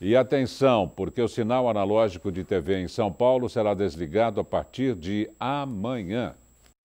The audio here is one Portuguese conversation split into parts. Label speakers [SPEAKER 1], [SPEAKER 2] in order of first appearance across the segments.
[SPEAKER 1] E atenção, porque o sinal analógico de TV em São Paulo será desligado a partir de amanhã.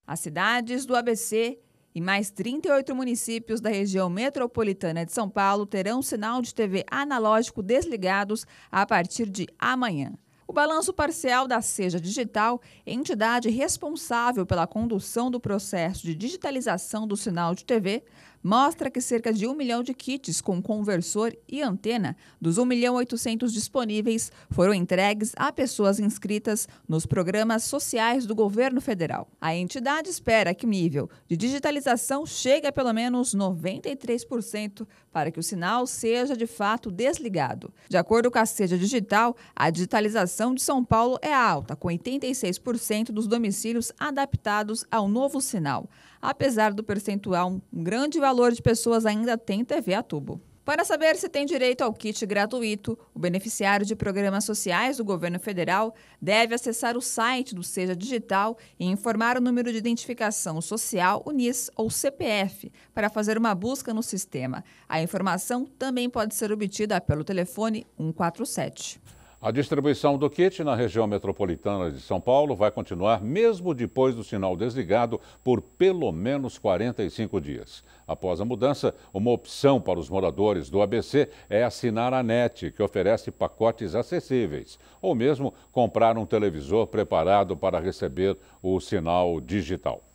[SPEAKER 2] As cidades do ABC e mais 38 municípios da região metropolitana de São Paulo terão sinal de TV analógico desligados a partir de amanhã. O balanço parcial da Seja Digital, entidade responsável pela condução do processo de digitalização do sinal de TV, mostra que cerca de 1 milhão de kits com conversor e antena dos 1 milhão 800 disponíveis foram entregues a pessoas inscritas nos programas sociais do governo federal. A entidade espera que o nível de digitalização chegue a pelo menos 93% para que o sinal seja de fato desligado. De acordo com a Seja Digital, a digitalização população de São Paulo é alta, com 86% dos domicílios adaptados ao novo sinal. Apesar do percentual, um grande valor de pessoas ainda tem TV a tubo. Para saber se tem direito ao kit gratuito, o beneficiário de programas sociais do governo federal deve acessar o site do Seja Digital e informar o número de identificação social, UNIS ou CPF, para fazer uma busca no sistema. A informação também pode ser obtida pelo telefone 147.
[SPEAKER 1] A distribuição do kit na região metropolitana de São Paulo vai continuar mesmo depois do sinal desligado por pelo menos 45 dias. Após a mudança, uma opção para os moradores do ABC é assinar a NET, que oferece pacotes acessíveis, ou mesmo comprar um televisor preparado para receber o sinal digital.